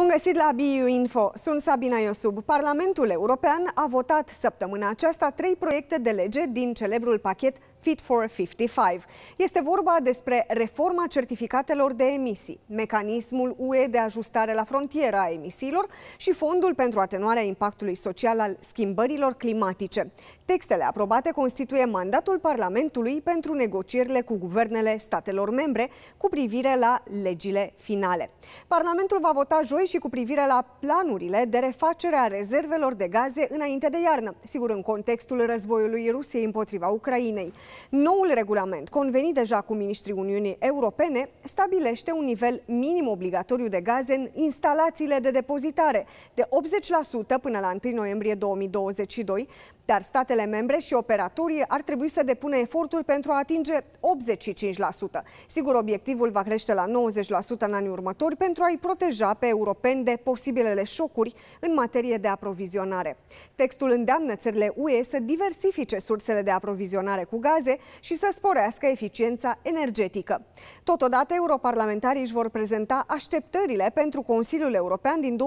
Bun găsit la BIU Info. Sunt Sabina Iosub. Parlamentul European a votat săptămâna aceasta trei proiecte de lege din celebrul pachet Fit for 55. Este vorba despre reforma certificatelor de emisii, mecanismul UE de ajustare la frontiera a emisiilor și fondul pentru atenuarea impactului social al schimbărilor climatice. Textele aprobate constituie mandatul Parlamentului pentru negocierile cu guvernele statelor membre cu privire la legile finale. Parlamentul va vota joi și cu privire la planurile de refacere a rezervelor de gaze înainte de iarnă, sigur în contextul războiului Rusiei împotriva Ucrainei. Noul regulament, convenit deja cu ministrii Uniunii Europene, stabilește un nivel minim obligatoriu de gaze în instalațiile de depozitare de 80% până la 1 noiembrie 2022, dar statele membre și operatorii ar trebui să depună eforturi pentru a atinge 85%. Sigur, obiectivul va crește la 90% în anii următori pentru a-i proteja pe Europa europeni de posibilele șocuri în materie de aprovizionare. Textul îndeamnă țările UE să diversifice sursele de aprovizionare cu gaze și să sporească eficiența energetică. Totodată, europarlamentarii își vor prezenta așteptările pentru Consiliul European din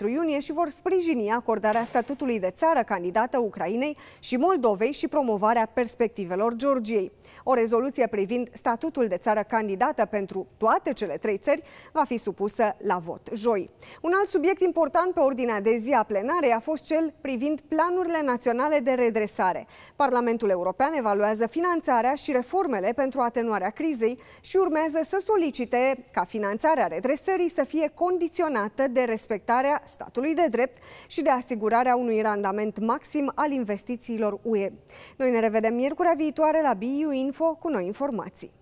23-24 iunie și vor sprijini acordarea statutului de țară candidată Ucrainei și Moldovei și promovarea perspectivelor Georgiei. O rezoluție privind statutul de țară candidată pentru toate cele trei țări va fi supusă la vot joi. Un alt subiect important pe ordinea de zi a plenarei a fost cel privind planurile naționale de redresare. Parlamentul European evaluează finanțarea și reformele pentru atenuarea crizei și urmează să solicite ca finanțarea redresării să fie condiționată de respectarea statului de drept și de asigurarea unui randament maxim al investițiilor UE. Noi ne revedem miercurea viitoare la BIU Info cu noi informații.